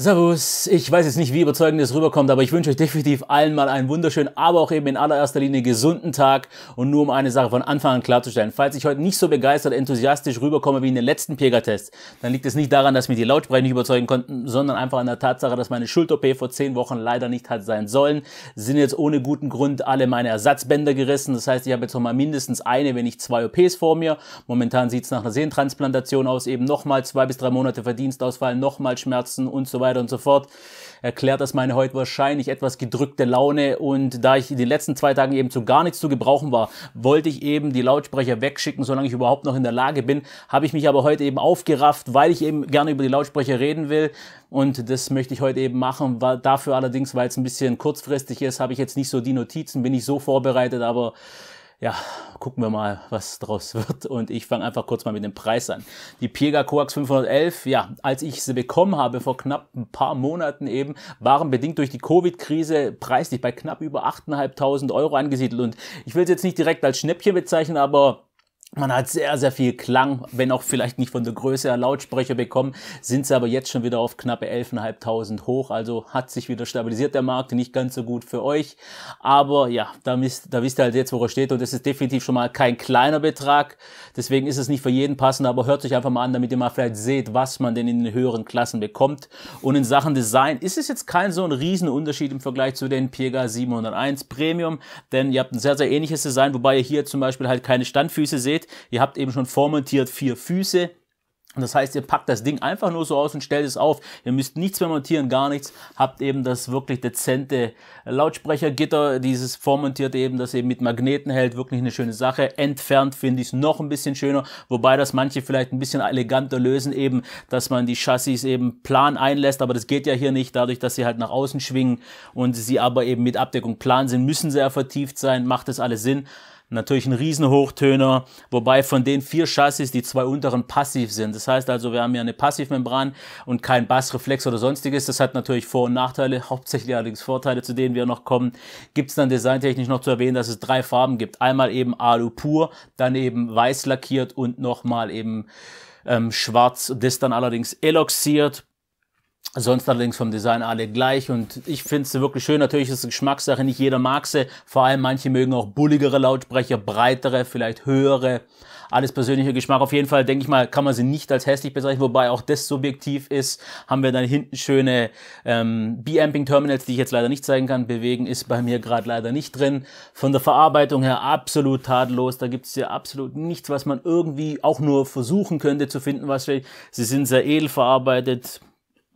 Servus, ich weiß jetzt nicht, wie überzeugend es rüberkommt, aber ich wünsche euch definitiv allen mal einen wunderschönen, aber auch eben in allererster Linie gesunden Tag. Und nur um eine Sache von Anfang an klarzustellen, falls ich heute nicht so begeistert, enthusiastisch rüberkomme wie in den letzten pega dann liegt es nicht daran, dass mich die Lautsprecher nicht überzeugen konnten, sondern einfach an der Tatsache, dass meine Schulter-OP vor zehn Wochen leider nicht hat sein sollen. Sind jetzt ohne guten Grund alle meine Ersatzbänder gerissen. Das heißt, ich habe jetzt noch mal mindestens eine, wenn nicht zwei OPs vor mir. Momentan sieht es nach einer Sehentransplantation aus, eben nochmal zwei bis drei Monate Verdienstausfall, nochmal Schmerzen und so weiter weiter und so fort. Erklärt, das meine heute wahrscheinlich etwas gedrückte Laune und da ich in den letzten zwei Tagen eben zu gar nichts zu gebrauchen war, wollte ich eben die Lautsprecher wegschicken, solange ich überhaupt noch in der Lage bin, habe ich mich aber heute eben aufgerafft, weil ich eben gerne über die Lautsprecher reden will und das möchte ich heute eben machen. dafür allerdings, weil es ein bisschen kurzfristig ist, habe ich jetzt nicht so die Notizen, bin ich so vorbereitet, aber ja, gucken wir mal, was draus wird. Und ich fange einfach kurz mal mit dem Preis an. Die Piega Coax 511, ja, als ich sie bekommen habe, vor knapp ein paar Monaten eben, waren bedingt durch die Covid-Krise preislich bei knapp über 8.500 Euro angesiedelt. Und ich will es jetzt nicht direkt als Schnäppchen bezeichnen, aber man hat sehr, sehr viel Klang, wenn auch vielleicht nicht von der Größe her Lautsprecher bekommen, sind sie aber jetzt schon wieder auf knappe 11.500 hoch, also hat sich wieder stabilisiert der Markt, nicht ganz so gut für euch, aber ja, da, misst, da wisst ihr halt jetzt, wo er steht und es ist definitiv schon mal kein kleiner Betrag, deswegen ist es nicht für jeden passend, aber hört euch einfach mal an, damit ihr mal vielleicht seht, was man denn in den höheren Klassen bekommt und in Sachen Design ist es jetzt kein so ein Riesenunterschied im Vergleich zu den Piega 701 Premium, denn ihr habt ein sehr, sehr ähnliches Design, wobei ihr hier zum Beispiel halt keine Standfüße seht, steht. Ihr habt eben schon vormontiert vier Füße. das heißt, ihr packt das Ding einfach nur so aus und stellt es auf. Ihr müsst nichts mehr montieren, gar nichts. Habt eben das wirklich dezente Lautsprechergitter, dieses vormontierte eben, das eben mit Magneten hält. Wirklich eine schöne Sache. Entfernt finde ich es noch ein bisschen schöner. Wobei das manche vielleicht ein bisschen eleganter lösen eben, dass man die Chassis eben plan einlässt. Aber das geht ja hier nicht. Dadurch, dass sie halt nach außen schwingen und sie aber eben mit Abdeckung plan sind, müssen sie ja vertieft sein. Macht das alles Sinn. Natürlich ein Riesenhochtöner, wobei von den vier Chassis die zwei unteren passiv sind. Das heißt also, wir haben hier eine Passivmembran und kein Bassreflex oder sonstiges. Das hat natürlich Vor- und Nachteile, hauptsächlich allerdings Vorteile, zu denen wir noch kommen. Gibt es dann designtechnisch noch zu erwähnen, dass es drei Farben gibt. Einmal eben Alu pur, dann eben weiß lackiert und nochmal eben ähm, schwarz. Das dann allerdings eloxiert Sonst allerdings vom Design alle gleich und ich finde es wirklich schön. Natürlich ist es Geschmackssache, nicht jeder mag sie. Vor allem manche mögen auch bulligere Lautsprecher, breitere, vielleicht höhere. Alles persönlicher Geschmack. Auf jeden Fall, denke ich mal, kann man sie nicht als hässlich bezeichnen, wobei auch das subjektiv ist. Haben wir dann hinten schöne ähm, B-Amping-Terminals, die ich jetzt leider nicht zeigen kann. Bewegen ist bei mir gerade leider nicht drin. Von der Verarbeitung her absolut tadellos. Da gibt es ja absolut nichts, was man irgendwie auch nur versuchen könnte zu finden. Was sie sind sehr edel verarbeitet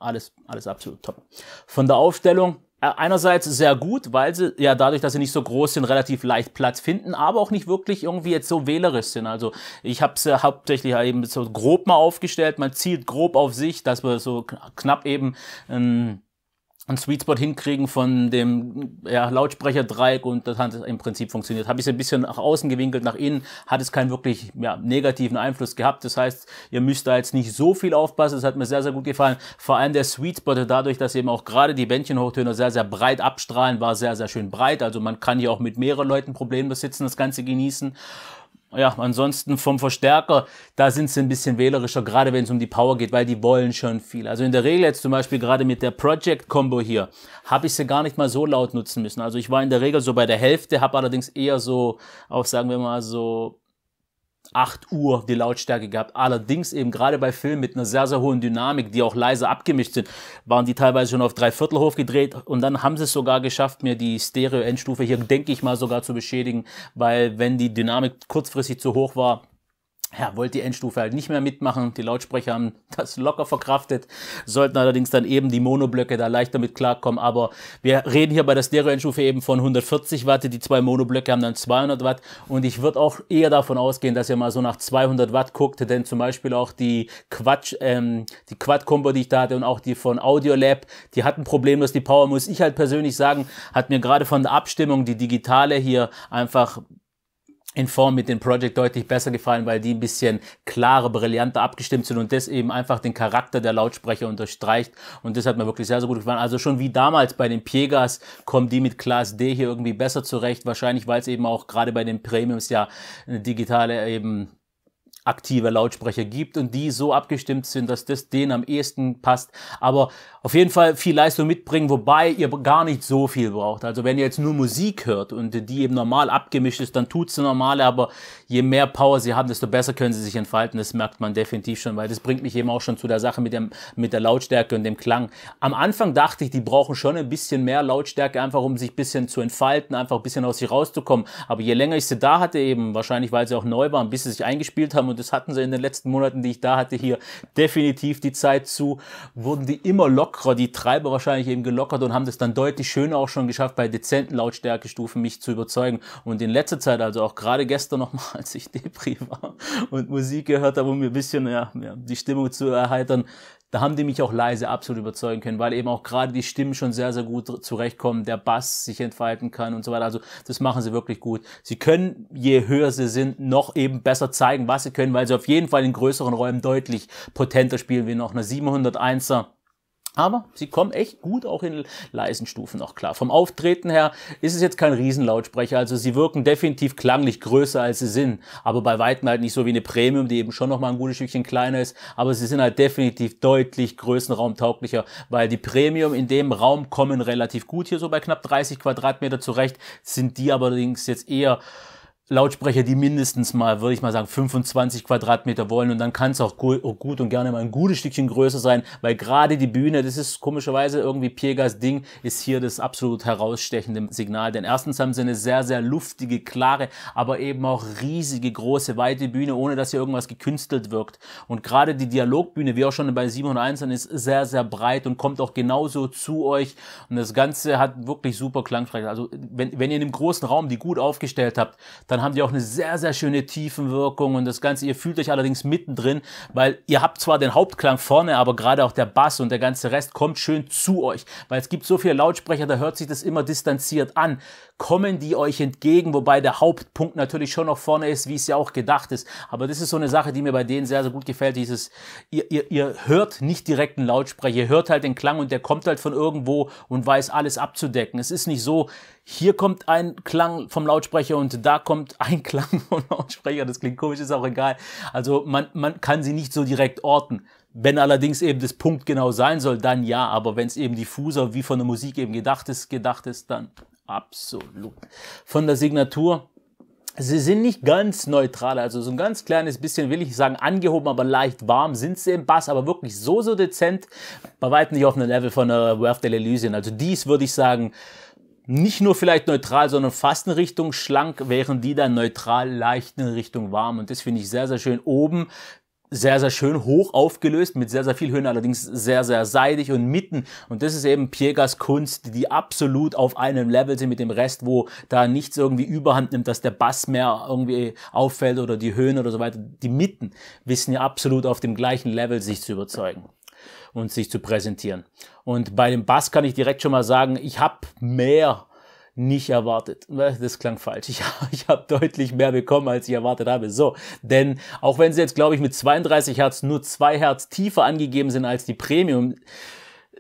alles, alles absolut top. Von der Aufstellung äh, einerseits sehr gut, weil sie ja dadurch, dass sie nicht so groß sind, relativ leicht Platz finden, aber auch nicht wirklich irgendwie jetzt so wählerisch sind. Also ich habe sie äh, hauptsächlich halt eben so grob mal aufgestellt. Man zielt grob auf sich, dass man so knapp eben ähm, einen Sweet Spot hinkriegen von dem ja, Lautsprecherdreieck und das hat im Prinzip funktioniert. Habe ich es ein bisschen nach außen gewinkelt, nach innen, hat es keinen wirklich ja, negativen Einfluss gehabt. Das heißt, ihr müsst da jetzt nicht so viel aufpassen. Das hat mir sehr, sehr gut gefallen. Vor allem der Sweet Spot dadurch, dass eben auch gerade die Bändchenhochtöner sehr, sehr breit abstrahlen, war sehr, sehr schön breit. Also man kann hier auch mit mehreren Leuten Probleme besitzen, das Ganze genießen ja, ansonsten vom Verstärker, da sind sie ein bisschen wählerischer, gerade wenn es um die Power geht, weil die wollen schon viel. Also in der Regel jetzt zum Beispiel gerade mit der Project Combo hier, habe ich sie gar nicht mal so laut nutzen müssen. Also ich war in der Regel so bei der Hälfte, habe allerdings eher so, auch sagen wir mal so 8 Uhr die Lautstärke gehabt. Allerdings eben gerade bei Filmen mit einer sehr, sehr hohen Dynamik, die auch leise abgemischt sind, waren die teilweise schon auf Dreiviertel hochgedreht und dann haben sie es sogar geschafft, mir die Stereo-Endstufe hier, denke ich mal, sogar zu beschädigen, weil wenn die Dynamik kurzfristig zu hoch war, ja, wollte die Endstufe halt nicht mehr mitmachen. Die Lautsprecher haben das locker verkraftet, sollten allerdings dann eben die Monoblöcke da leicht damit klarkommen. Aber wir reden hier bei der Stereo-Endstufe eben von 140 Watt. Die zwei Monoblöcke haben dann 200 Watt. Und ich würde auch eher davon ausgehen, dass ihr mal so nach 200 Watt guckt, denn zum Beispiel auch die Quatsch, ähm, die Quad-Combo, die ich da hatte und auch die von Audiolab, die hatten problemlos die Power, muss ich halt persönlich sagen, hat mir gerade von der Abstimmung die digitale hier einfach in Form mit dem Project deutlich besser gefallen, weil die ein bisschen klarer, brillanter abgestimmt sind und das eben einfach den Charakter der Lautsprecher unterstreicht. Und das hat mir wirklich sehr, sehr gut gefallen. Also schon wie damals bei den Piegas kommen die mit Class D hier irgendwie besser zurecht. Wahrscheinlich, weil es eben auch gerade bei den Premiums ja eine digitale eben aktive Lautsprecher gibt und die so abgestimmt sind, dass das denen am ehesten passt. Aber auf jeden Fall viel Leistung mitbringen, wobei ihr gar nicht so viel braucht. Also wenn ihr jetzt nur Musik hört und die eben normal abgemischt ist, dann tut's eine normale, aber je mehr Power sie haben, desto besser können sie sich entfalten. Das merkt man definitiv schon, weil das bringt mich eben auch schon zu der Sache mit, dem, mit der Lautstärke und dem Klang. Am Anfang dachte ich, die brauchen schon ein bisschen mehr Lautstärke, einfach um sich ein bisschen zu entfalten, einfach ein bisschen aus sich rauszukommen. Aber je länger ich sie da hatte, eben wahrscheinlich, weil sie auch neu waren, bis sie sich eingespielt haben, und das hatten sie in den letzten Monaten, die ich da hatte, hier definitiv die Zeit zu, wurden die immer lockerer, die Treiber wahrscheinlich eben gelockert und haben das dann deutlich schöner auch schon geschafft, bei dezenten Lautstärkestufen mich zu überzeugen. Und in letzter Zeit, also auch gerade gestern nochmal, als ich Depri war und Musik gehört habe, um mir ein bisschen ja, die Stimmung zu erheitern, da haben die mich auch leise absolut überzeugen können, weil eben auch gerade die Stimmen schon sehr, sehr gut zurechtkommen, der Bass sich entfalten kann und so weiter. Also das machen sie wirklich gut. Sie können, je höher sie sind, noch eben besser zeigen, was sie können, weil sie auf jeden Fall in größeren Räumen deutlich potenter spielen wie noch eine 701er aber sie kommen echt gut auch in leisen Stufen noch klar. Vom Auftreten her ist es jetzt kein Riesenlautsprecher, also sie wirken definitiv klanglich größer als sie sind. Aber bei weitem halt nicht so wie eine Premium, die eben schon nochmal ein gutes Stückchen kleiner ist. Aber sie sind halt definitiv deutlich größenraumtauglicher, weil die Premium in dem Raum kommen relativ gut hier so bei knapp 30 Quadratmeter zurecht, sind die allerdings jetzt eher Lautsprecher, die mindestens mal, würde ich mal sagen, 25 Quadratmeter wollen und dann kann es auch, gut und gerne mal ein gutes Stückchen größer sein, weil gerade die Bühne, das ist komischerweise irgendwie Piegas Ding, ist hier das absolut herausstechende Signal. Denn erstens haben sie eine sehr, sehr luftige, klare, aber eben auch riesige, große, weite Bühne, ohne dass hier irgendwas gekünstelt wirkt. Und gerade die Dialogbühne, wie auch schon bei 701, ist sehr, sehr breit und kommt auch genauso zu euch. Und das Ganze hat wirklich super Klangfreiheit. Also wenn, wenn ihr in einem großen Raum die gut aufgestellt habt, dann haben die auch eine sehr, sehr schöne Tiefenwirkung und das Ganze. Ihr fühlt euch allerdings mittendrin, weil ihr habt zwar den Hauptklang vorne, aber gerade auch der Bass und der ganze Rest kommt schön zu euch, weil es gibt so viele Lautsprecher, da hört sich das immer distanziert an. Kommen die euch entgegen, wobei der Hauptpunkt natürlich schon noch vorne ist, wie es ja auch gedacht ist. Aber das ist so eine Sache, die mir bei denen sehr, sehr gut gefällt. Dieses, ihr, ihr, ihr hört nicht direkt einen Lautsprecher, ihr hört halt den Klang und der kommt halt von irgendwo und weiß alles abzudecken. Es ist nicht so, hier kommt ein Klang vom Lautsprecher und da kommt ein Klang vom Lautsprecher. Das klingt komisch, ist auch egal. Also man, man kann sie nicht so direkt orten. Wenn allerdings eben das Punkt genau sein soll, dann ja. Aber wenn es eben diffuser, wie von der Musik eben gedacht ist, gedacht ist, dann absolut. Von der Signatur Sie sind nicht ganz neutral, also so ein ganz kleines bisschen, will ich sagen, angehoben, aber leicht warm sind sie im Bass, aber wirklich so, so dezent, bei weitem nicht auf einem Level von der Worth Elysian. Also dies würde ich sagen, nicht nur vielleicht neutral, sondern fast in Richtung schlank, während die dann neutral leicht in Richtung warm. Und das finde ich sehr, sehr schön. Oben sehr, sehr schön hoch aufgelöst, mit sehr, sehr viel Höhen, allerdings sehr, sehr seidig und mitten. Und das ist eben Piegas Kunst, die absolut auf einem Level sind mit dem Rest, wo da nichts irgendwie überhand nimmt, dass der Bass mehr irgendwie auffällt oder die Höhen oder so weiter. Die Mitten wissen ja absolut auf dem gleichen Level sich zu überzeugen und sich zu präsentieren. Und bei dem Bass kann ich direkt schon mal sagen, ich habe mehr nicht erwartet. Äh, das klang falsch. Ich, ich habe deutlich mehr bekommen, als ich erwartet habe. So, denn auch wenn sie jetzt, glaube ich, mit 32 Hertz nur zwei Hertz tiefer angegeben sind als die Premium,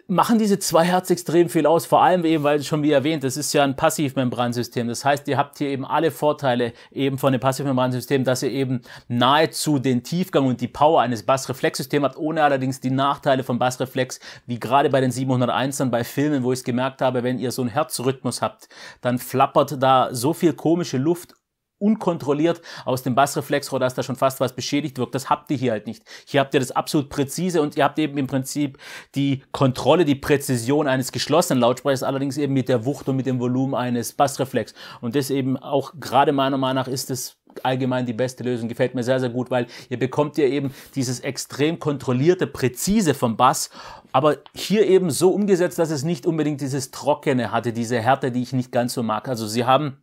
machen diese zwei Herz extrem viel aus, vor allem eben, weil schon wie erwähnt, das ist ja ein Passivmembransystem. Das heißt, ihr habt hier eben alle Vorteile eben von dem Passivmembransystem, dass ihr eben nahezu den Tiefgang und die Power eines Bassreflexsystems habt, ohne allerdings die Nachteile von Bassreflex, wie gerade bei den 701ern bei Filmen, wo ich es gemerkt habe, wenn ihr so einen Herzrhythmus habt, dann flappert da so viel komische Luft unkontrolliert aus dem Bassreflexrohr, dass da schon fast was beschädigt wird. Das habt ihr hier halt nicht. Hier habt ihr das absolut präzise und ihr habt eben im Prinzip die Kontrolle, die Präzision eines geschlossenen Lautsprechers, allerdings eben mit der Wucht und mit dem Volumen eines Bassreflex. Und das eben auch gerade meiner Meinung nach ist es allgemein die beste Lösung. Gefällt mir sehr, sehr gut, weil ihr bekommt ja eben dieses extrem kontrollierte, präzise vom Bass, aber hier eben so umgesetzt, dass es nicht unbedingt dieses Trockene hatte, diese Härte, die ich nicht ganz so mag. Also sie haben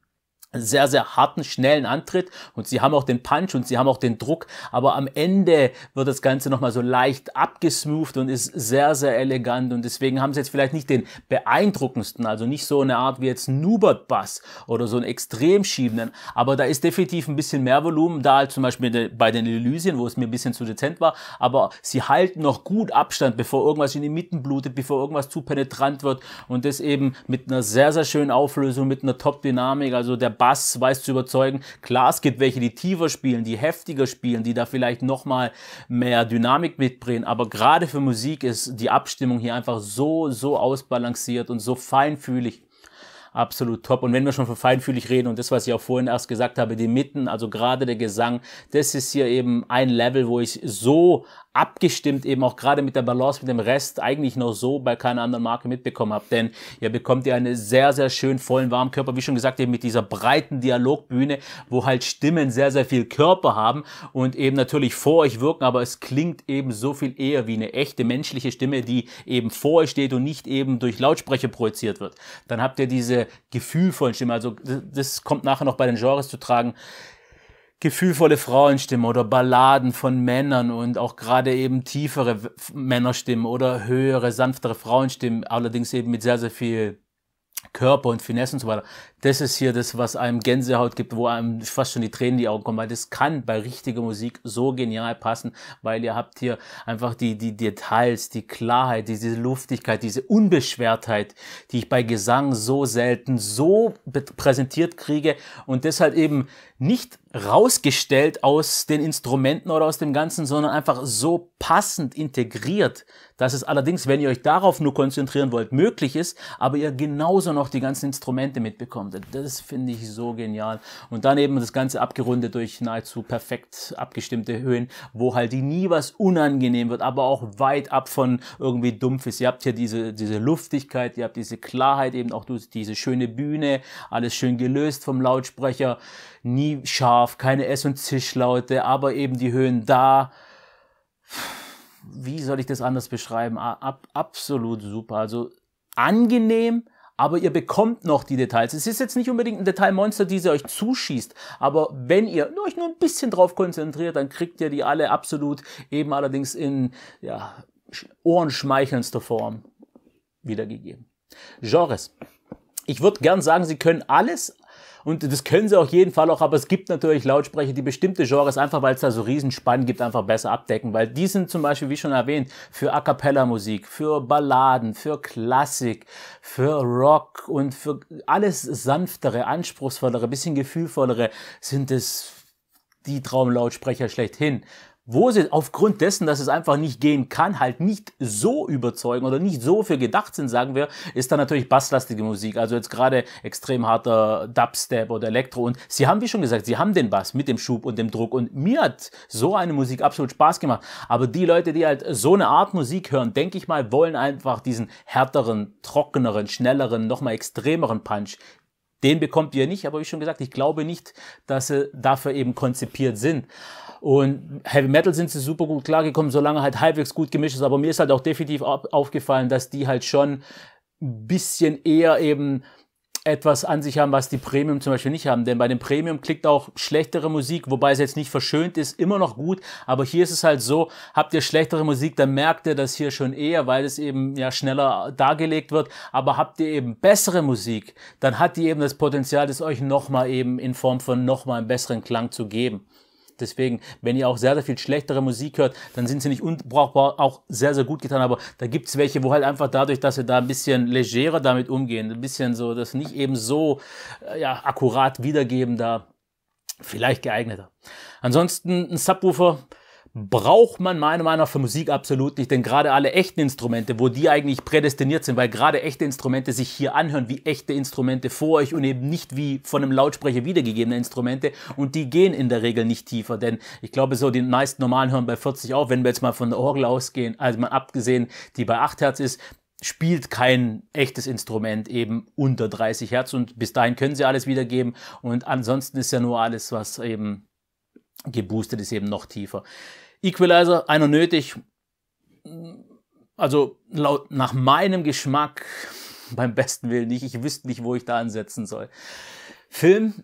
sehr, sehr harten, schnellen Antritt und sie haben auch den Punch und sie haben auch den Druck, aber am Ende wird das Ganze nochmal so leicht abgesmoothed und ist sehr, sehr elegant und deswegen haben sie jetzt vielleicht nicht den beeindruckendsten, also nicht so eine Art wie jetzt Nubert Bass oder so einen extrem schiebenden, aber da ist definitiv ein bisschen mehr Volumen da als zum Beispiel bei den Elysien, wo es mir ein bisschen zu dezent war, aber sie halten noch gut Abstand, bevor irgendwas in die Mitten blutet, bevor irgendwas zu penetrant wird und das eben mit einer sehr, sehr schönen Auflösung, mit einer Top-Dynamik, also der Bass weiß zu überzeugen. Klar, es gibt welche, die tiefer spielen, die heftiger spielen, die da vielleicht nochmal mehr Dynamik mitbringen. Aber gerade für Musik ist die Abstimmung hier einfach so, so ausbalanciert und so feinfühlig absolut top. Und wenn wir schon von feinfühlig reden und das, was ich auch vorhin erst gesagt habe, die Mitten, also gerade der Gesang, das ist hier eben ein Level, wo ich so abgestimmt eben auch gerade mit der Balance, mit dem Rest eigentlich noch so bei keiner anderen Marke mitbekommen habe. Denn ihr bekommt ja einen sehr, sehr schön vollen Warmkörper, wie schon gesagt, eben mit dieser breiten Dialogbühne, wo halt Stimmen sehr, sehr viel Körper haben und eben natürlich vor euch wirken, aber es klingt eben so viel eher wie eine echte menschliche Stimme, die eben vor euch steht und nicht eben durch Lautsprecher projiziert wird. Dann habt ihr diese diese gefühlvollen Stimmen. Also das kommt nachher noch bei den Genres zu tragen. Gefühlvolle Frauenstimmen oder Balladen von Männern und auch gerade eben tiefere Männerstimmen oder höhere, sanftere Frauenstimmen, allerdings eben mit sehr, sehr viel Körper und Finesse und so weiter das ist hier das, was einem Gänsehaut gibt, wo einem fast schon die Tränen in die Augen kommen, weil das kann bei richtiger Musik so genial passen, weil ihr habt hier einfach die, die Details, die Klarheit, diese Luftigkeit, diese Unbeschwertheit, die ich bei Gesang so selten so präsentiert kriege und deshalb eben nicht rausgestellt aus den Instrumenten oder aus dem Ganzen, sondern einfach so passend integriert, dass es allerdings, wenn ihr euch darauf nur konzentrieren wollt, möglich ist, aber ihr genauso noch die ganzen Instrumente mitbekommt haben. Das finde ich so genial. Und dann eben das Ganze abgerundet durch nahezu perfekt abgestimmte Höhen, wo halt die nie was unangenehm wird, aber auch weit ab von irgendwie dumpf ist. Ihr habt hier diese, diese Luftigkeit, ihr habt diese Klarheit, eben auch durch diese schöne Bühne, alles schön gelöst vom Lautsprecher, nie scharf, keine Ess- und Zischlaute, aber eben die Höhen da wie soll ich das anders beschreiben? Ab, absolut super. Also angenehm, aber ihr bekommt noch die Details. Es ist jetzt nicht unbedingt ein Detailmonster, die sie euch zuschießt, aber wenn ihr euch nur ein bisschen drauf konzentriert, dann kriegt ihr die alle absolut eben allerdings in ja, ohrenschmeichelndster Form wiedergegeben. Genres. Ich würde gern sagen, sie können alles, und das können sie auf jeden Fall auch, aber es gibt natürlich Lautsprecher, die bestimmte Genres, einfach weil es da so Riesenspannen gibt, einfach besser abdecken. Weil die sind zum Beispiel, wie schon erwähnt, für A Cappella-Musik, für Balladen, für Klassik, für Rock und für alles sanftere, anspruchsvollere, bisschen gefühlvollere sind es die Traumlautsprecher schlechthin wo sie aufgrund dessen, dass es einfach nicht gehen kann, halt nicht so überzeugen oder nicht so für gedacht sind, sagen wir, ist dann natürlich basslastige Musik. Also jetzt gerade extrem harter Dubstep oder Elektro. Und sie haben, wie schon gesagt, sie haben den Bass mit dem Schub und dem Druck. Und mir hat so eine Musik absolut Spaß gemacht. Aber die Leute, die halt so eine Art Musik hören, denke ich mal, wollen einfach diesen härteren, trockeneren, schnelleren, nochmal extremeren Punch. Den bekommt ihr nicht, aber wie schon gesagt, ich glaube nicht, dass sie dafür eben konzipiert sind. Und Heavy Metal sind sie super gut klargekommen, solange halt halbwegs gut gemischt ist. Aber mir ist halt auch definitiv aufgefallen, dass die halt schon ein bisschen eher eben etwas an sich haben, was die Premium zum Beispiel nicht haben. Denn bei dem Premium klickt auch schlechtere Musik, wobei es jetzt nicht verschönt ist, immer noch gut. Aber hier ist es halt so, habt ihr schlechtere Musik, dann merkt ihr das hier schon eher, weil es eben ja schneller dargelegt wird. Aber habt ihr eben bessere Musik, dann hat die eben das Potenzial, das euch nochmal eben in Form von nochmal einen besseren Klang zu geben. Deswegen, wenn ihr auch sehr, sehr viel schlechtere Musik hört, dann sind sie nicht unbrauchbar, auch sehr, sehr gut getan. Aber da gibt es welche, wo halt einfach dadurch, dass wir da ein bisschen legerer damit umgehen, ein bisschen so, das nicht eben so äh, ja, akkurat wiedergeben, da vielleicht geeigneter. Ansonsten ein Subwoofer braucht man meiner Meinung nach für Musik absolut nicht, denn gerade alle echten Instrumente, wo die eigentlich prädestiniert sind, weil gerade echte Instrumente sich hier anhören wie echte Instrumente vor euch und eben nicht wie von einem Lautsprecher wiedergegebene Instrumente und die gehen in der Regel nicht tiefer, denn ich glaube so die meisten normalen hören bei 40 auf, wenn wir jetzt mal von der Orgel ausgehen, also mal abgesehen, die bei 8 Hertz ist, spielt kein echtes Instrument eben unter 30 Hertz und bis dahin können sie alles wiedergeben und ansonsten ist ja nur alles, was eben geboostet ist eben noch tiefer. Equalizer, einer nötig. Also laut, nach meinem Geschmack, beim besten Willen nicht, ich wüsste nicht, wo ich da ansetzen soll. Film,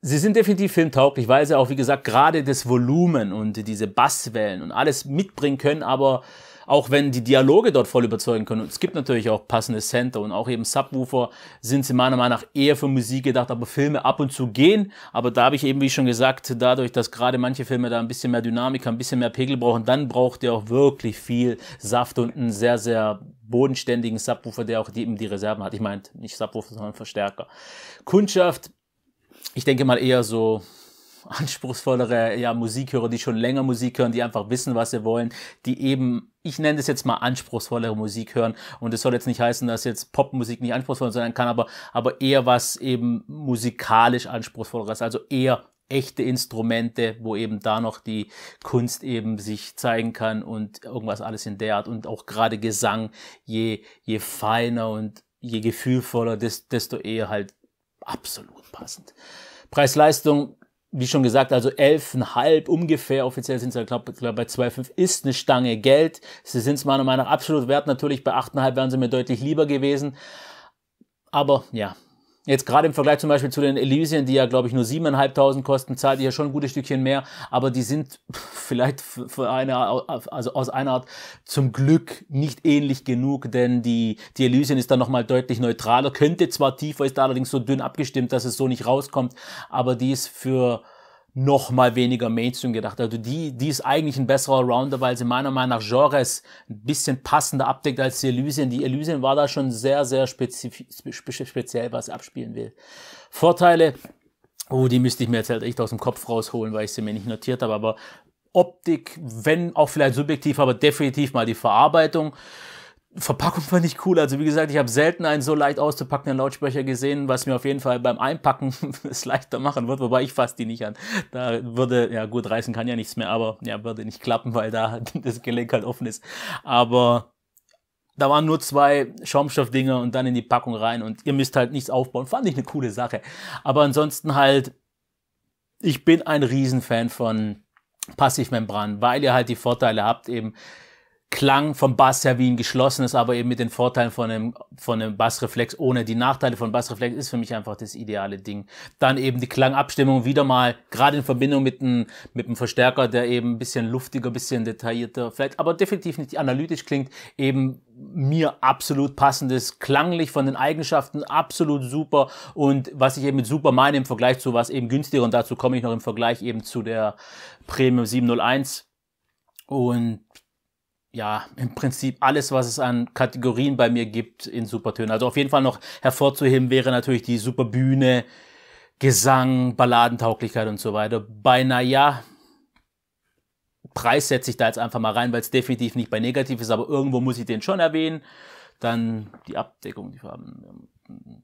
sie sind definitiv filmtauglich, weil sie auch, wie gesagt, gerade das Volumen und diese Basswellen und alles mitbringen können, aber auch wenn die Dialoge dort voll überzeugen können. Und es gibt natürlich auch passende Center und auch eben Subwoofer sind sie meiner Meinung nach eher für Musik gedacht, aber Filme ab und zu gehen. Aber da habe ich eben, wie schon gesagt, dadurch, dass gerade manche Filme da ein bisschen mehr Dynamik ein bisschen mehr Pegel brauchen, dann braucht ihr auch wirklich viel Saft und einen sehr, sehr bodenständigen Subwoofer, der auch die, eben die Reserven hat. Ich meine, nicht Subwoofer, sondern Verstärker. Kundschaft, ich denke mal eher so anspruchsvollere ja, Musikhörer, die schon länger Musik hören, die einfach wissen, was sie wollen, die eben, ich nenne das jetzt mal anspruchsvollere Musik hören. Und es soll jetzt nicht heißen, dass jetzt Popmusik nicht anspruchsvoll sein kann, aber, aber eher was eben musikalisch anspruchsvolleres, also eher echte Instrumente, wo eben da noch die Kunst eben sich zeigen kann und irgendwas alles in der Art und auch gerade Gesang, je, je feiner und je gefühlvoller, desto eher halt absolut passend. Preis-Leistung wie schon gesagt, also 11,5 ungefähr, offiziell sind sie, glaube glaub, bei 2,5, ist eine Stange Geld. Sie sind es meiner Meinung nach absolut wert. Natürlich bei 8,5 wären sie mir deutlich lieber gewesen. Aber ja, Jetzt gerade im Vergleich zum Beispiel zu den Elysian, die ja, glaube ich, nur 7.500 kosten, zahlt ihr ja schon ein gutes Stückchen mehr, aber die sind vielleicht für eine, also aus einer Art zum Glück nicht ähnlich genug, denn die, die Elysian ist dann nochmal deutlich neutraler, könnte zwar tiefer, ist allerdings so dünn abgestimmt, dass es so nicht rauskommt, aber die ist für noch mal weniger Mainstream gedacht. Also die, die ist eigentlich ein besserer Rounder, weil sie meiner Meinung nach Genres ein bisschen passender abdeckt als die Elysian. Die Elysian war da schon sehr, sehr spezif speziell, was abspielen will. Vorteile, oh, die müsste ich mir jetzt halt echt aus dem Kopf rausholen, weil ich sie mir nicht notiert habe, aber Optik, wenn auch vielleicht subjektiv, aber definitiv mal die Verarbeitung. Verpackung fand ich cool. Also wie gesagt, ich habe selten einen so leicht auszupackenden Lautsprecher gesehen, was mir auf jeden Fall beim Einpacken es leichter machen wird, wobei ich fasse die nicht an. Da würde, ja gut, reißen kann ja nichts mehr, aber ja, würde nicht klappen, weil da das Gelenk halt offen ist. Aber da waren nur zwei Schaumstoffdinger und dann in die Packung rein und ihr müsst halt nichts aufbauen. Fand ich eine coole Sache. Aber ansonsten halt, ich bin ein Riesenfan von Passivmembran, weil ihr halt die Vorteile habt eben, Klang vom Bass her wie ein geschlossenes, aber eben mit den Vorteilen von einem, von einem Bassreflex ohne die Nachteile von Bassreflex ist für mich einfach das ideale Ding. Dann eben die Klangabstimmung wieder mal, gerade in Verbindung mit einem, mit einem Verstärker, der eben ein bisschen luftiger, ein bisschen detaillierter, vielleicht, aber definitiv nicht analytisch klingt, eben mir absolut passendes, klanglich von den Eigenschaften absolut super und was ich eben mit super meine im Vergleich zu was eben günstiger und dazu komme ich noch im Vergleich eben zu der Premium 701 und ja, im Prinzip alles, was es an Kategorien bei mir gibt in Supertönen. Also auf jeden Fall noch hervorzuheben wäre natürlich die Superbühne, Gesang, Balladentauglichkeit und so weiter. Bei Naja, Preis setze ich da jetzt einfach mal rein, weil es definitiv nicht bei negativ ist, aber irgendwo muss ich den schon erwähnen. Dann die Abdeckung, die Farben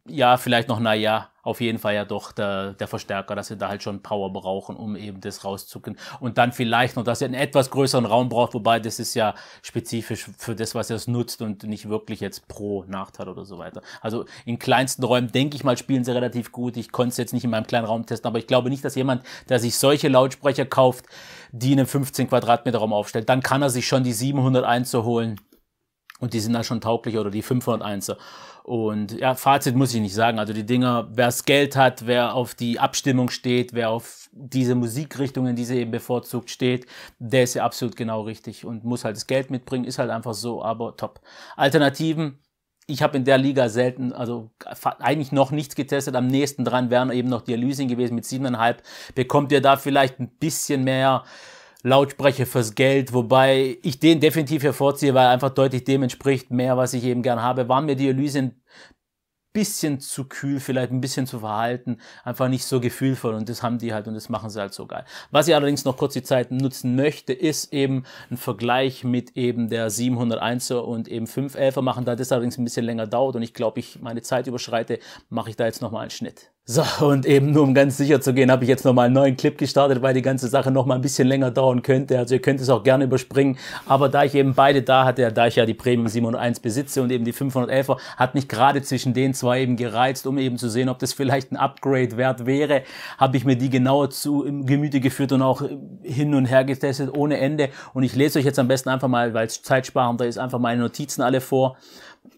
ja, vielleicht noch, naja, auf jeden Fall ja doch der, der Verstärker, dass sie da halt schon Power brauchen, um eben das rauszucken. Und dann vielleicht noch, dass er einen etwas größeren Raum braucht, wobei das ist ja spezifisch für das, was er es nutzt und nicht wirklich jetzt pro Nachteil oder so weiter. Also in kleinsten Räumen, denke ich mal, spielen sie relativ gut. Ich konnte es jetzt nicht in meinem kleinen Raum testen, aber ich glaube nicht, dass jemand, der sich solche Lautsprecher kauft, die in einem 15 Quadratmeter Raum aufstellt, dann kann er sich schon die 701 zu holen. Und die sind da halt schon tauglich oder die 501er. Und ja, Fazit muss ich nicht sagen. Also die Dinger, wer das Geld hat, wer auf die Abstimmung steht, wer auf diese Musikrichtungen, die sie eben bevorzugt steht, der ist ja absolut genau richtig und muss halt das Geld mitbringen, ist halt einfach so, aber top. Alternativen, ich habe in der Liga selten, also eigentlich noch nichts getestet. Am nächsten dran wären eben noch die Elysian gewesen mit siebeneinhalb. Bekommt ihr da vielleicht ein bisschen mehr Lautsprecher fürs Geld, wobei ich den definitiv hervorziehe, weil er einfach deutlich dem entspricht, mehr was ich eben gern habe. War mir die Elyse ein bisschen zu kühl, vielleicht ein bisschen zu verhalten, einfach nicht so gefühlvoll und das haben die halt und das machen sie halt so geil. Was ich allerdings noch kurz die Zeit nutzen möchte, ist eben ein Vergleich mit eben der 701er und eben 511er machen, da das allerdings ein bisschen länger dauert und ich glaube, ich meine Zeit überschreite, mache ich da jetzt nochmal einen Schnitt. So, und eben nur um ganz sicher zu gehen, habe ich jetzt nochmal einen neuen Clip gestartet, weil die ganze Sache nochmal ein bisschen länger dauern könnte. Also ihr könnt es auch gerne überspringen. Aber da ich eben beide da hatte, da ich ja die Premium 701 besitze und eben die 511er, hat mich gerade zwischen den zwei eben gereizt, um eben zu sehen, ob das vielleicht ein Upgrade wert wäre, habe ich mir die genauer zu im Gemüte geführt und auch äh, hin und her getestet ohne Ende. Und ich lese euch jetzt am besten einfach mal, weil es zeitsparender ist, einfach meine Notizen alle vor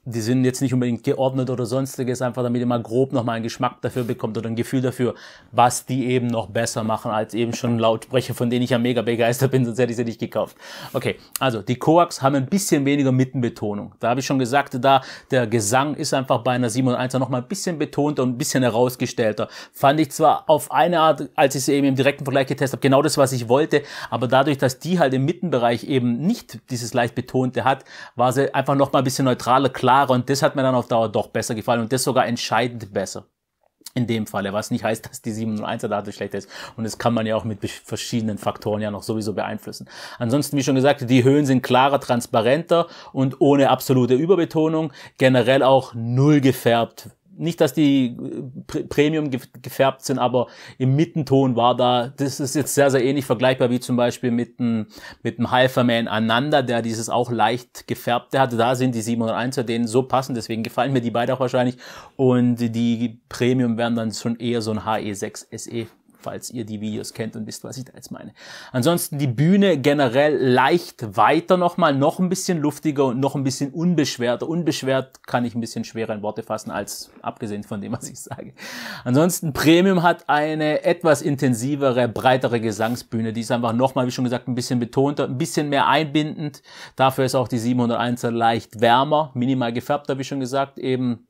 die sind jetzt nicht unbedingt geordnet oder sonstiges, einfach damit ihr mal grob nochmal einen Geschmack dafür bekommt oder ein Gefühl dafür, was die eben noch besser machen als eben schon Lautsprecher, von denen ich ja mega begeistert bin, sonst hätte ich sie nicht gekauft. Okay, also die Coax haben ein bisschen weniger Mittenbetonung. Da habe ich schon gesagt, da der Gesang ist einfach bei einer 7 und nochmal ein bisschen betonter und ein bisschen herausgestellter. Fand ich zwar auf eine Art, als ich sie eben im direkten Vergleich getestet habe, genau das, was ich wollte, aber dadurch, dass die halt im Mittenbereich eben nicht dieses leicht betonte hat, war sie einfach nochmal ein bisschen neutraler klarer und das hat mir dann auf Dauer doch besser gefallen und das sogar entscheidend besser. In dem Falle, was nicht heißt, dass die 701er dadurch schlechter ist. Und das kann man ja auch mit verschiedenen Faktoren ja noch sowieso beeinflussen. Ansonsten, wie schon gesagt, die Höhen sind klarer, transparenter und ohne absolute Überbetonung. Generell auch null gefärbt nicht, dass die äh, Premium gefärbt sind, aber im Mittenton war da, das ist jetzt sehr, sehr ähnlich vergleichbar wie zum Beispiel mit dem, mit dem Halferman Ananda, der dieses auch leicht gefärbte hatte. Da sind die 701er denen so passend, deswegen gefallen mir die beide auch wahrscheinlich. Und die Premium wären dann schon eher so ein HE6 SE falls ihr die Videos kennt und wisst, was ich da jetzt meine. Ansonsten die Bühne generell leicht weiter nochmal, noch ein bisschen luftiger und noch ein bisschen unbeschwerter. Unbeschwert kann ich ein bisschen schwerer in Worte fassen, als abgesehen von dem, was ich sage. Ansonsten Premium hat eine etwas intensivere, breitere Gesangsbühne. Die ist einfach nochmal, wie schon gesagt, ein bisschen betonter, ein bisschen mehr einbindend. Dafür ist auch die 701er leicht wärmer, minimal gefärbter, wie schon gesagt, eben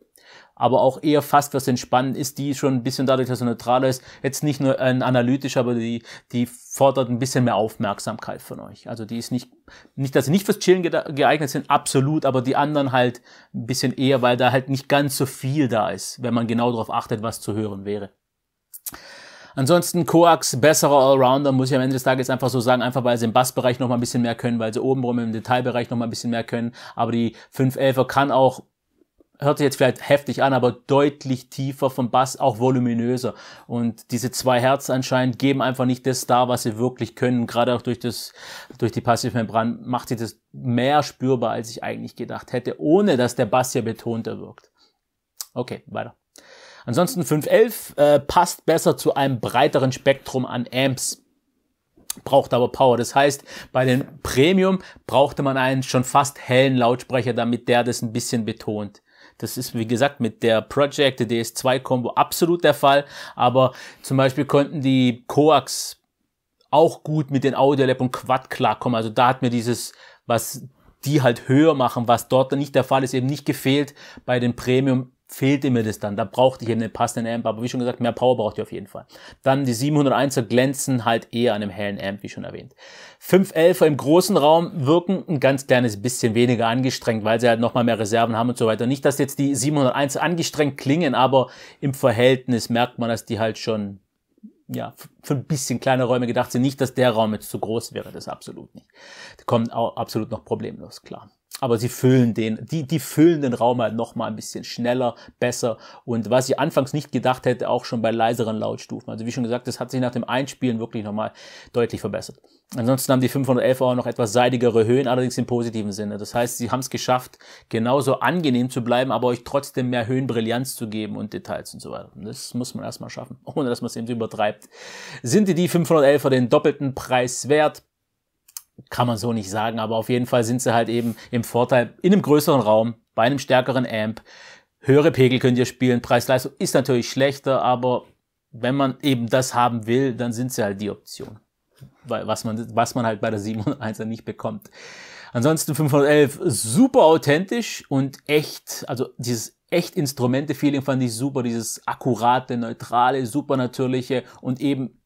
aber auch eher fast was Entspannen ist, die schon ein bisschen dadurch, dass sie neutraler ist, jetzt nicht nur ein analytisch, aber die, die fordert ein bisschen mehr Aufmerksamkeit von euch. Also die ist nicht, nicht, dass sie nicht fürs Chillen geeignet sind, absolut, aber die anderen halt ein bisschen eher, weil da halt nicht ganz so viel da ist, wenn man genau darauf achtet, was zu hören wäre. Ansonsten Coax, besserer Allrounder, muss ich am Ende des Tages einfach so sagen, einfach weil sie im Bassbereich noch mal ein bisschen mehr können, weil sie obenrum im Detailbereich noch mal ein bisschen mehr können. Aber die 511er kann auch hört sich jetzt vielleicht heftig an, aber deutlich tiefer vom Bass, auch voluminöser. Und diese zwei Hertz anscheinend geben einfach nicht das dar, was sie wirklich können. Gerade auch durch das, durch die Passivmembran macht sie das mehr spürbar, als ich eigentlich gedacht hätte, ohne dass der Bass ja betonter wirkt. Okay, weiter. Ansonsten 511 äh, passt besser zu einem breiteren Spektrum an Amps braucht aber Power. Das heißt, bei den Premium brauchte man einen schon fast hellen Lautsprecher, damit der das ein bisschen betont. Das ist, wie gesagt, mit der Project DS2-Combo absolut der Fall. Aber zum Beispiel konnten die Coax auch gut mit den Audiolab und Quad klarkommen. Also da hat mir dieses, was die halt höher machen, was dort nicht der Fall ist, eben nicht gefehlt bei den Premium fehlte mir das dann. Da brauchte ich eben den passenden Amp, aber wie schon gesagt, mehr Power braucht ihr auf jeden Fall. Dann die 701er glänzen halt eher an einem hellen Amp, wie schon erwähnt. 511er im großen Raum wirken ein ganz kleines bisschen weniger angestrengt, weil sie halt nochmal mehr Reserven haben und so weiter. Nicht, dass jetzt die 701er angestrengt klingen, aber im Verhältnis merkt man, dass die halt schon ja, für ein bisschen kleine Räume gedacht sind. Nicht, dass der Raum jetzt zu groß wäre, das absolut nicht. Die kommen auch absolut noch problemlos, klar aber sie füllen den, die, die füllen den Raum halt nochmal ein bisschen schneller, besser und was ich anfangs nicht gedacht hätte, auch schon bei leiseren Lautstufen. Also wie schon gesagt, das hat sich nach dem Einspielen wirklich nochmal deutlich verbessert. Ansonsten haben die 511 auch noch etwas seidigere Höhen, allerdings im positiven Sinne. Das heißt, sie haben es geschafft, genauso angenehm zu bleiben, aber euch trotzdem mehr Höhenbrillanz zu geben und Details und so weiter. Das muss man erstmal schaffen, ohne dass man es eben übertreibt. Sind die 511er den doppelten Preis wert? kann man so nicht sagen, aber auf jeden Fall sind sie halt eben im Vorteil in einem größeren Raum, bei einem stärkeren Amp. Höhere Pegel könnt ihr spielen, Preis-Leistung ist natürlich schlechter, aber wenn man eben das haben will, dann sind sie halt die Option. Was man, was man halt bei der 701er nicht bekommt. Ansonsten 511 super authentisch und echt, also dieses echt Instrumente-Feeling fand ich super, dieses akkurate, neutrale, supernatürliche und eben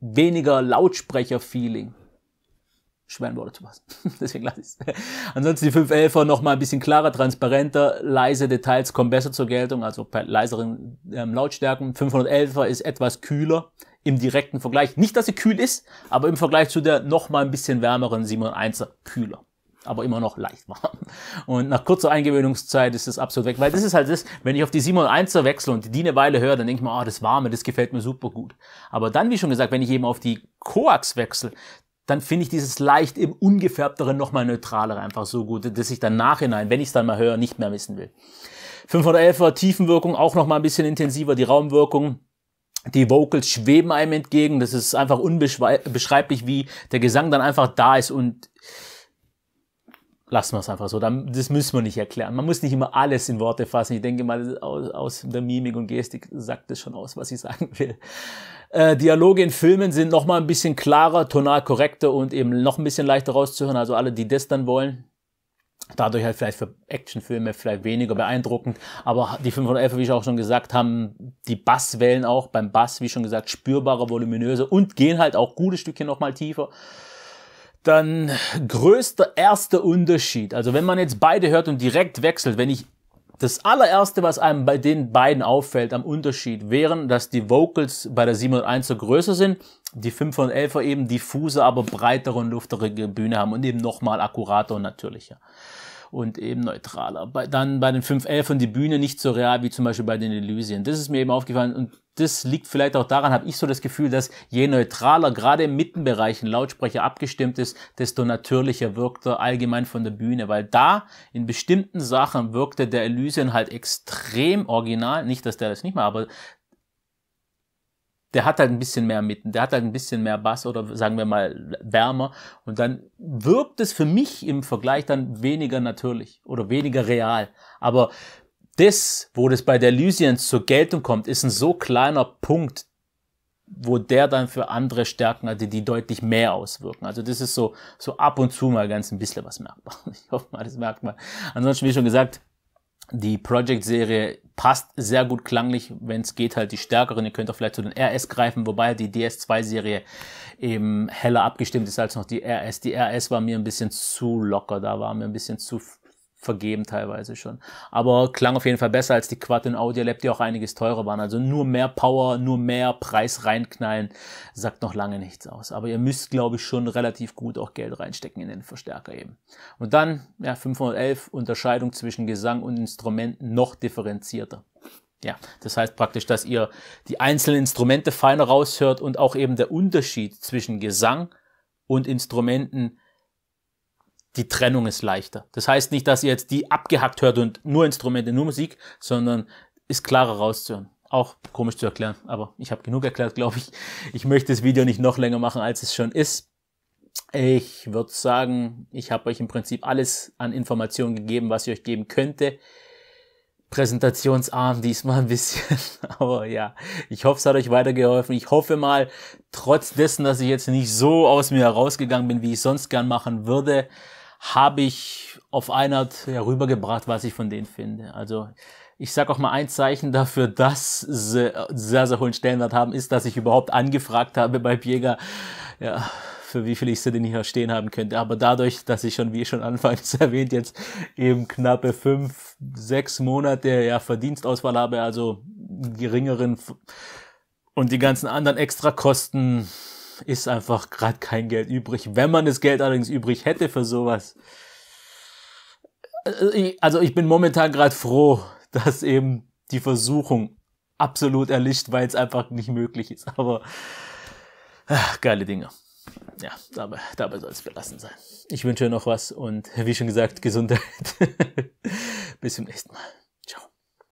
weniger Lautsprecher-Feeling schweren Worte zu passen. Deswegen lasse ich es. Ansonsten die 511er nochmal ein bisschen klarer, transparenter, leise Details kommen besser zur Geltung, also bei leiseren ähm, Lautstärken. 511er ist etwas kühler im direkten Vergleich. Nicht, dass sie kühl ist, aber im Vergleich zu der nochmal ein bisschen wärmeren 701er kühler aber immer noch leicht warm. Und nach kurzer Eingewöhnungszeit ist es absolut weg, weil das ist halt das, wenn ich auf die 701er wechsle und die eine Weile höre, dann denke ich mir, ah, oh, das Warme, das gefällt mir super gut. Aber dann, wie schon gesagt, wenn ich eben auf die Coax wechsle, dann finde ich dieses leicht im Ungefärbtere nochmal neutralere einfach so gut, dass ich dann nachhinein, wenn ich es dann mal höre, nicht mehr missen will. 511er äh, Tiefenwirkung auch nochmal ein bisschen intensiver, die Raumwirkung. Die Vocals schweben einem entgegen. Das ist einfach unbeschreiblich, wie der Gesang dann einfach da ist und lassen wir es einfach so. Das müssen wir nicht erklären. Man muss nicht immer alles in Worte fassen. Ich denke mal, aus, der Mimik und Gestik sagt das schon aus, was ich sagen will. Äh, Dialoge in Filmen sind noch mal ein bisschen klarer, tonal korrekter und eben noch ein bisschen leichter rauszuhören. Also alle, die das dann wollen, dadurch halt vielleicht für Actionfilme vielleicht weniger beeindruckend, aber die 511, wie ich auch schon gesagt haben, die Basswellen auch beim Bass, wie schon gesagt, spürbarer, voluminöser und gehen halt auch gute Stückchen nochmal tiefer dann größter erster Unterschied. Also wenn man jetzt beide hört und direkt wechselt, wenn ich das allererste, was einem bei den beiden auffällt am Unterschied, wären, dass die Vocals bei der 701 so größer sind, die 511er eben diffuse, aber breitere und luftere Bühne haben und eben nochmal akkurater und natürlicher und eben neutraler. Bei, dann bei den 511ern die Bühne nicht so real wie zum Beispiel bei den Elysien. Das ist mir eben aufgefallen und das liegt vielleicht auch daran, habe ich so das Gefühl, dass je neutraler gerade im Mittenbereich ein Lautsprecher abgestimmt ist, desto natürlicher wirkt er allgemein von der Bühne, weil da in bestimmten Sachen wirkte der Elysian halt extrem original. Nicht, dass der das nicht mal, aber der hat halt ein bisschen mehr Mitten, der hat halt ein bisschen mehr Bass oder sagen wir mal wärmer und dann wirkt es für mich im Vergleich dann weniger natürlich oder weniger real. Aber das, wo das bei der Lysians zur Geltung kommt, ist ein so kleiner Punkt, wo der dann für andere Stärken hatte, also die deutlich mehr auswirken. Also das ist so, so ab und zu mal ganz ein bisschen was merkbar. Ich hoffe mal, das merkt man. Ansonsten, wie schon gesagt, die Project-Serie passt sehr gut klanglich, wenn es geht, halt die stärkeren. Ihr könnt auch vielleicht zu den RS greifen, wobei die DS2-Serie eben heller abgestimmt ist als noch die RS. Die RS war mir ein bisschen zu locker, da war mir ein bisschen zu vergeben teilweise schon. Aber klang auf jeden Fall besser als die Quad und Audio Lab, die auch einiges teurer waren. Also nur mehr Power, nur mehr Preis reinknallen, sagt noch lange nichts aus. Aber ihr müsst, glaube ich, schon relativ gut auch Geld reinstecken in den Verstärker eben. Und dann, ja, 511, Unterscheidung zwischen Gesang und Instrumenten noch differenzierter. Ja, das heißt praktisch, dass ihr die einzelnen Instrumente feiner raushört und auch eben der Unterschied zwischen Gesang und Instrumenten die Trennung ist leichter. Das heißt nicht, dass ihr jetzt die abgehackt hört und nur Instrumente, nur Musik, sondern ist klarer rauszuhören. Auch komisch zu erklären, aber ich habe genug erklärt, glaube ich. Ich möchte das Video nicht noch länger machen, als es schon ist. Ich würde sagen, ich habe euch im Prinzip alles an Informationen gegeben, was ich euch geben könnte. Präsentationsarm diesmal ein bisschen, aber ja, ich hoffe, es hat euch weitergeholfen. Ich hoffe mal, trotz dessen, dass ich jetzt nicht so aus mir herausgegangen bin, wie ich sonst gern machen würde, habe ich auf einer Art herübergebracht, was ich von denen finde. Also ich sage auch mal ein Zeichen dafür, dass sie sehr, sehr hohen Stellenwert haben, ist, dass ich überhaupt angefragt habe bei Jäger, ja, für wie viel ich sie denn hier stehen haben könnte. Aber dadurch, dass ich schon, wie schon anfangs erwähnt, jetzt eben knappe fünf, sechs Monate ja, Verdienstauswahl habe, also geringeren und die ganzen anderen Extrakosten ist einfach gerade kein Geld übrig. Wenn man das Geld allerdings übrig hätte für sowas. Äh, äh, also ich bin momentan gerade froh, dass eben die Versuchung absolut erlischt, weil es einfach nicht möglich ist. Aber ach, geile Dinge. Ja, dabei, dabei soll es belassen sein. Ich wünsche noch was und wie schon gesagt, Gesundheit. Bis zum nächsten Mal.